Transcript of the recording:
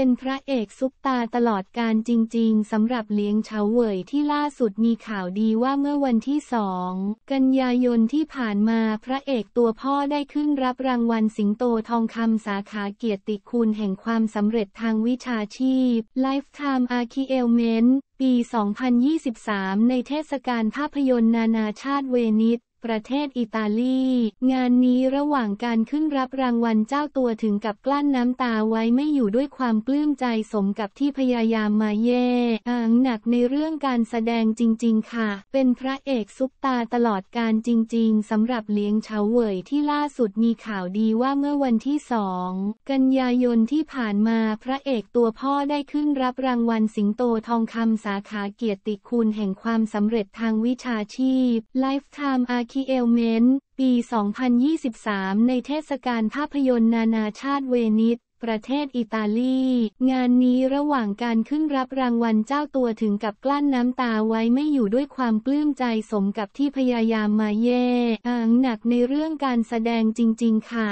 เป็นพระเอกซุปตาตลอดการจริงๆสำหรับเลี้ยงเฉาเว่ยที่ล่าสุดมีข่าวดีว่าเมื่อวันที่สองกันยายนที่ผ่านมาพระเอกตัวพ่อได้ขึ้นรับรางวัลสิงโตทองคำสาขาเกียรติคุณแห่งความสำเร็จทางวิชาชีพ Lifetime Achievement ปี 2023 ในเทศกาลภาพยนตร์นานาชาติเวนิสประเทศอิตาลี งานนี้ระหว่างการขึ้นรับรางวัลเจ้าตัวถึงกับกลั้นน้ำตาไว้ไม่อยู่ด้วยความปลื้มใจสมกับที่พยายามมาเย่อัางหนักในเรื่องการแสดงจริงๆค่ะ เป็นพระเอกซุปตาตลอดการจริง ๆสำหรับเลี้ยงเฉาเวยที่ล่าสุดมีข่าวดีว่าเมื่อวันที่สองกันยายนที่ผ่านมาพระเอกตัวพ่อได้ขึ้นรับรางวัลสิงโตทองคำสาขาเกียรติคุณแห่งความสำเร็จทางวิชาชีพฟ์ไทม์อาคิเอลเมนต์ปี 2023 ในเทศกาลภาพยนตร์นานาชาติเวนิส ประเทศอิตาลี งานนี้ระหว่างการขึ้นรับรางวัลเจ้าตัวถึงกับกลั้นน้ำตาไว้ไม่อยู่ด้วยความปลื้มใจสมกับที่พยายามมาเย่อ่างหนักในเรื่องการแสดงจริงๆค่ะ